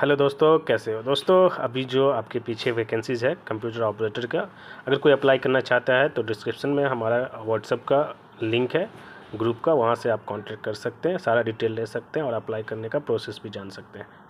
hello दोस्तों कैसे हो दोस्तों अभी जो आपके पीछे वैकेंसीज़ है कंप्यूटर ऑपरेटर का अगर कोई अप्लाई करना चाहता है तो डिस्क्रिप्शन में हमारा व्हाट्सअप का लिंक है ग्रुप का वहाँ से आप कांटेक्ट कर सकते हैं सारा डिटेल ले सकते हैं और अप्लाई करने का प्रोसेस भी जान सकते हैं